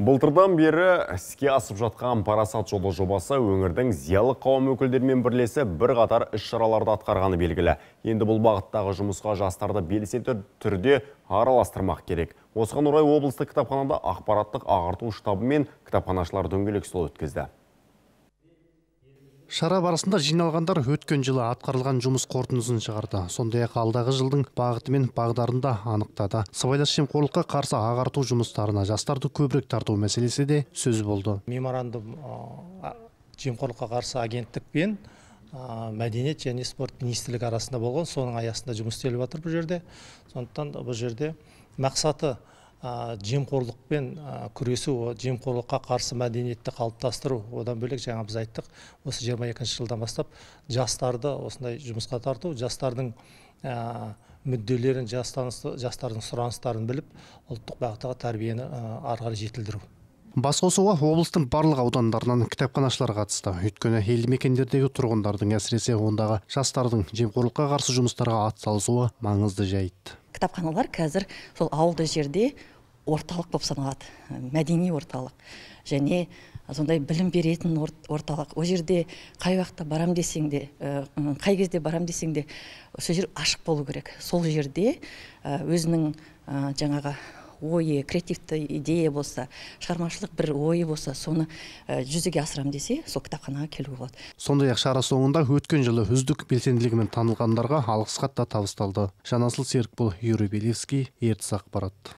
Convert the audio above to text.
Былтырдан бері іске асып жатқан парасат жолы жобасы өңірдің зиялы қауым өкілдерімен бірлесі бір қатар іс шараларды атқарғаны белгілі. Енді бұл бағыттағы жұмысқа жастарды белсенді түрде араластырмақ керек. Осыған орай облыстық кітапханада ақпараттық ағарту штабы мен кітапханашылар дөңгелек стол өткізді шара барысында жиналғандар өткен жылы атқарылған жұмыс қорытындысын шығарды сондай ақ алдағы жылдың бағыты мен бағдарын да анықтады сыбайлас жемқорлыққа қарсы ағарту жұмыстарына жастарды көбірек тарту мәселесі де сөз болды меморандум жемқорлыққа қарсы агенттік пен мәдениет және спорт министрлігі арасында болған соның аясында жұмыс істеліп жатыр бұл жерде сондықтан бұл жерде мақсаты жемқорлықпен күресу жемқорлыққа қарсы мәдениетті қалыптастыру одан бөлек жаңа біз айттық осы 22 екінші жылдан бастап жастарды осындай жұмысқа тарту жастардың мүдделерін жастардың сұраныстарын біліп ұлттық бағыттағы тәрбиені ары қарай жетілдіру басқосуға облыстың барлық аудандарынан кітапханашылар қатысты өйткені елді мекендердегі тұрғындардың әсіресе ондағы жастардың жемқорлыққа қарсы жұмыстарға атсалысуы маңызды жайт кітапханалар қазір сол ауылды жерде орталық болып саналады мәдени орталық және сондай білім беретін орталық ол жерде қай уақытта барам десең де қай кезде барам десең де сол жер ашық болу керек сол жерде өзінің жаңағы ойы креативті идея болса шығармашылық бір ойы болса соны э, жүзеге асырам десе сол кітапханаға келуге болады сондай ақ шара соңында өткен жылы үздік белсенділігімен танылғандарға алғыс хат та табысталды жанасыл серікбол юрий белевский ертіс ақпарат